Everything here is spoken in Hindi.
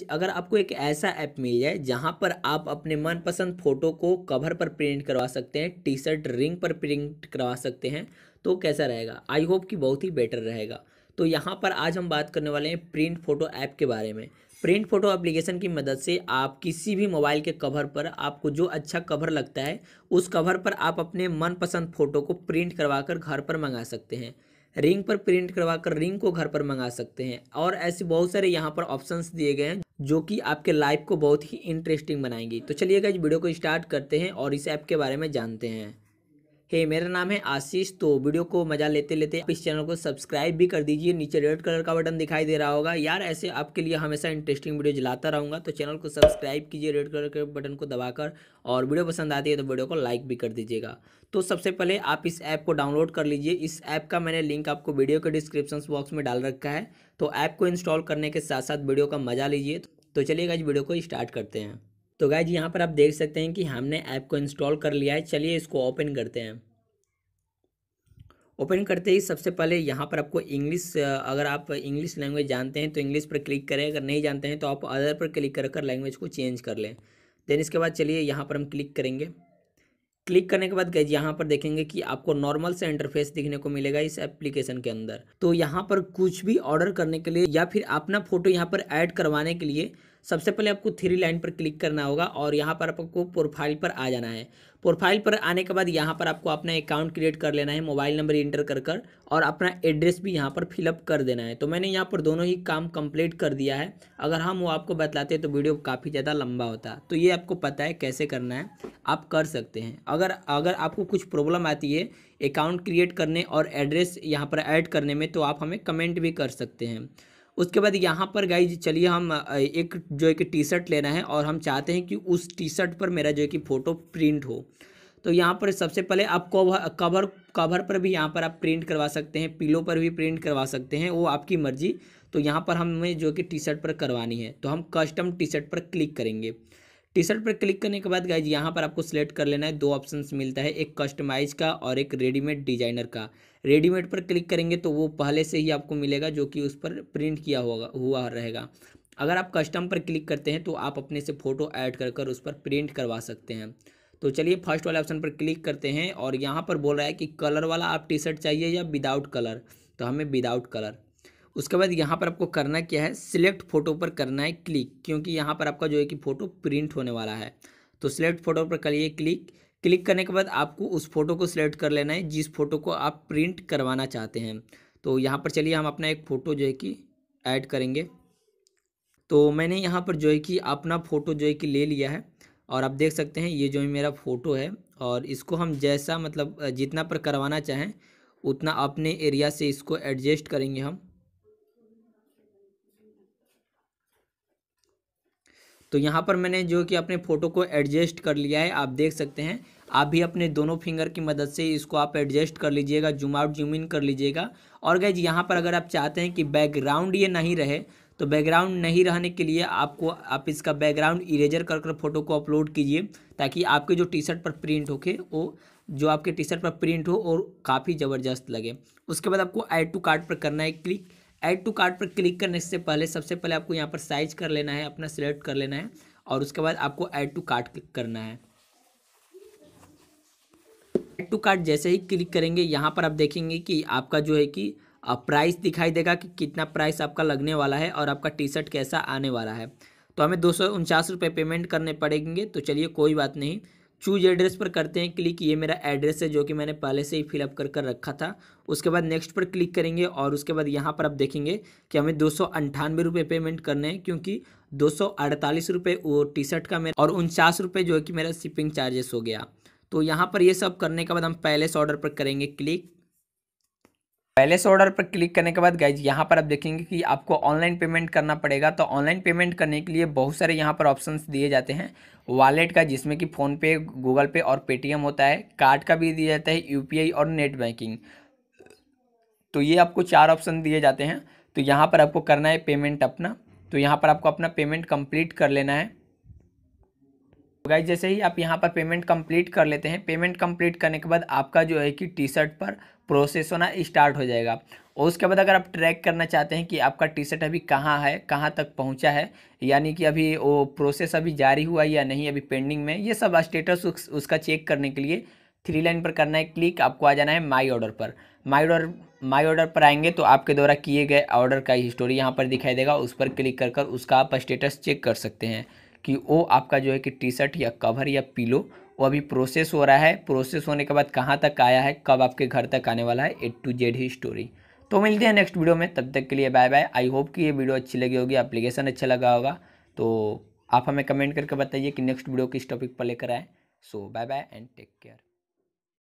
गाइज अगर आपको एक ऐसा ऐप मिल जाए जहाँ पर आप अपने मनपसंद फ़ोटो को कवर पर प्रिंट करवा सकते हैं टी शर्ट रिंग पर प्रिंट करवा सकते हैं तो कैसा रहेगा आई होप कि बहुत ही बेटर रहेगा तो यहाँ पर आज हम बात करने वाले हैं प्रिंट फ़ोटो ऐप के बारे में प्रिंट फोटो एप्लीकेशन की मदद से आप किसी भी मोबाइल के कवर पर आपको जो अच्छा कवर लगता है उस कवर पर आप अपने मनपसंद फ़ोटो को प्रिंट करवा कर घर पर मंगा सकते हैं रिंग पर प्रिंट करवा कर रिंग को घर पर मंगा सकते हैं और ऐसे बहुत सारे यहाँ पर ऑप्शंस दिए गए हैं जो कि आपके लाइफ को बहुत ही इंटरेस्टिंग बनाएंगी तो चलिएगा इस वीडियो को स्टार्ट करते हैं और इस ऐप के बारे में जानते हैं हे hey, मेरा नाम है आशीष तो वीडियो को मजा लेते लेते इस चैनल को सब्सक्राइब भी कर दीजिए नीचे रेड कलर का बटन दिखाई दे रहा होगा यार ऐसे आपके लिए हमेशा इंटरेस्टिंग वीडियो जलाता रहूँगा तो चैनल को सब्सक्राइब कीजिए रेड कलर के बटन को दबाकर और वीडियो पसंद आती है तो वीडियो को लाइक भी कर दीजिएगा तो सबसे पहले आप इस ऐप को डाउनलोड कर लीजिए इस ऐप का मैंने लिंक आपको वीडियो के डिस्क्रिप्शन बॉक्स में डाल रखा है तो ऐप को इंस्टॉल करने के साथ साथ वीडियो का मजा लीजिए तो चलिएगा इस वीडियो को स्टार्ट करते हैं तो जी यहाँ पर आप देख सकते हैं कि हमने ऐप को इंस्टॉल कर लिया है चलिए इसको ओपन करते हैं ओपन करते ही सबसे पहले यहाँ पर आपको इंग्लिश अगर आप इंग्लिश लैंग्वेज जानते हैं तो इंग्लिश पर क्लिक करें अगर नहीं जानते हैं तो आप अदर पर क्लिक कर कर लैंग्वेज को चेंज कर लें देन इसके बाद चलिए यहाँ पर हम क्लिक करेंगे क्लिक करने के बाद गैज यहाँ पर देखेंगे कि आपको नॉर्मल से इंटरफेस दिखने को मिलेगा इस एप्लीकेशन के अंदर तो यहाँ पर कुछ भी ऑर्डर करने के लिए या फिर अपना फोटो यहाँ पर ऐड करवाने के लिए सबसे पहले आपको थ्री लाइन पर क्लिक करना होगा और यहाँ पर आपको प्रोफाइल पर आ जाना है प्रोफाइल पर आने के बाद यहाँ पर आपको अपना अकाउंट क्रिएट कर लेना है मोबाइल नंबर इंटर कर कर और अपना एड्रेस भी यहाँ पर फिलअप कर देना है तो मैंने यहाँ पर दोनों ही काम कंप्लीट कर दिया है अगर हम वो आपको बतलाते तो वीडियो काफ़ी ज़्यादा लंबा होता तो ये आपको पता है कैसे करना है आप कर सकते हैं अगर अगर आपको कुछ प्रॉब्लम आती है अकाउंट क्रिएट करने और एड्रेस यहाँ पर ऐड करने में तो आप हमें कमेंट भी कर सकते हैं उसके बाद यहाँ पर गाइज चलिए हम एक जो है कि टी शर्ट लेना है और हम चाहते हैं कि उस टी शर्ट पर मेरा जो है कि फ़ोटो प्रिंट हो तो यहाँ पर सबसे पहले आप कवर कवर कवर पर भी यहाँ पर आप प्रिंट करवा सकते हैं पिलो पर भी प्रिंट करवा सकते हैं वो आपकी मर्जी तो यहाँ पर हमें जो कि टी शर्ट पर करवानी है तो हम कस्टम टी शर्ट पर क्लिक करेंगे टी शर्ट पर क्लिक करने के बाद गाइज यहाँ पर आपको सिलेक्ट कर लेना है दो ऑप्शन मिलता है एक कस्टमाइज का और एक रेडीमेड डिजाइनर का रेडीमेड पर क्लिक करेंगे तो वो पहले से ही आपको मिलेगा जो कि उस पर प्रिंट किया होगा हुआ रहेगा अगर आप कस्टम पर क्लिक करते हैं तो आप अपने से फ़ोटो ऐड कर कर उस पर प्रिंट करवा सकते हैं तो चलिए फर्स्ट वाले ऑप्शन पर क्लिक करते हैं और यहाँ पर बोल रहा है कि कलर वाला आप टी शर्ट चाहिए या विदाउट कलर तो हमें विदाउट कलर उसके बाद यहाँ पर आपको करना क्या है सिलेक्ट फोटो पर करना है क्लिक क्योंकि यहाँ पर आपका जो है कि फ़ोटो प्रिंट होने वाला है तो सिलेक्ट फोटो पर करिए क्लिक क्लिक करने के बाद आपको उस फोटो को सिलेक्ट कर लेना है जिस फोटो को आप प्रिंट करवाना चाहते हैं तो यहाँ पर चलिए हम अपना एक फ़ोटो जो है कि ऐड करेंगे तो मैंने यहाँ पर जो है कि अपना फ़ोटो जो है कि ले लिया है और आप देख सकते हैं ये जो है मेरा फ़ोटो है और इसको हम जैसा मतलब जितना पर करवाना चाहें उतना अपने एरिया से इसको एडजस्ट करेंगे हम तो यहाँ पर मैंने जो कि अपने फ़ोटो को एडजस्ट कर लिया है आप देख सकते हैं आप भी अपने दोनों फिंगर की मदद से इसको आप एडजस्ट कर लीजिएगा जूम आउट जूम इन कर लीजिएगा और गैज यहाँ पर अगर आप चाहते हैं कि बैकग्राउंड ये नहीं रहे तो बैकग्राउंड नहीं रहने के लिए आपको आप इसका बैकग्राउंड इरेजर कर कर फोटो को अपलोड कीजिए ताकि आपके जो टी शर्ट पर प्रिंट होके वो जो आपके टी शर्ट पर प्रिंट हो और काफ़ी ज़बरदस्त लगे उसके बाद आपको ऐड टू कार्ट पर करना है क्लिक ऐड टू कार्ट पर क्लिक करने से पहले सबसे पहले आपको यहाँ पर साइज कर लेना है अपना सिलेक्ट कर लेना है और उसके बाद आपको ऐड टू कार्ट क्लिक करना है ऐड टू कार्ट जैसे ही क्लिक करेंगे यहाँ पर आप देखेंगे कि आपका जो है कि प्राइस दिखाई देगा कि कितना प्राइस आपका लगने वाला है और आपका टी शर्ट कैसा आने वाला है तो हमें दो सौ पेमेंट करने पड़ेंगे तो चलिए कोई बात नहीं चूज एड्रेस पर करते हैं क्लिक ये मेरा एड्रेस है जो कि मैंने पहले से ही फिलअप कर कर रखा था उसके बाद नेक्स्ट पर क्लिक करेंगे और उसके बाद यहाँ पर आप देखेंगे कि हमें दो सौ पेमेंट करने हैं क्योंकि दो सौ वो टी शर्ट का मेरा और उनचास रुपये जो कि मेरा शिपिंग चार्जेस हो गया तो यहाँ पर ये सब करने के बाद हम पहले से ऑर्डर पर करेंगे क्लिक पहले से ऑर्डर पर क्लिक करने के बाद गाइज यहाँ पर आप देखेंगे कि आपको ऑनलाइन पेमेंट करना पड़ेगा तो ऑनलाइन पेमेंट करने के लिए बहुत सारे यहाँ पर ऑप्शंस दिए जाते हैं वॉलेट का जिसमें कि फ़ोनपे गूगल पे और पेटीएम होता है कार्ड का भी दिया जाता है यूपीआई और नेट बैंकिंग तो ये आपको चार ऑप्शन दिए जाते हैं तो यहाँ पर आपको करना है पेमेंट अपना तो यहाँ पर आपको अपना पेमेंट कंप्लीट कर लेना है गाइज तो जैसे ही आप यहाँ पर पेमेंट कंप्लीट कर लेते हैं पेमेंट कंप्लीट करने के बाद आपका जो है कि टी शर्ट पर प्रोसेस होना स्टार्ट हो जाएगा और उसके बाद अगर आप ट्रैक करना चाहते हैं कि आपका टी शर्ट अभी कहाँ है कहाँ तक पहुँचा है यानी कि अभी वो प्रोसेस अभी जारी हुआ या नहीं अभी पेंडिंग में ये सब स्टेटस उस, उसका चेक करने के लिए थ्री लाइन पर करना है क्लिक आपको आ जाना है माई ऑर्डर पर माई ऑर्डर माई ऑर्डर पर आएंगे तो आपके द्वारा किए गए ऑर्डर का हिस्टोरी यहाँ पर दिखाई देगा उस पर क्लिक कर कर उसका आप स्टेटस चेक कर सकते हैं कि वो आपका जो है कि टी शर्ट या कवर या पिलो वो अभी प्रोसेस हो रहा है प्रोसेस होने के बाद कहाँ तक आया है कब आपके घर तक आने वाला है ए टू जेड ही स्टोरी तो मिलते हैं नेक्स्ट वीडियो में तब तक के लिए बाय बाय आई होप कि ये वीडियो अच्छी लगी होगी एप्लीकेशन अच्छा लगा होगा तो आप हमें कमेंट करके बताइए कि नेक्स्ट वीडियो किस टॉपिक पर लेकर आए so bye bye and take care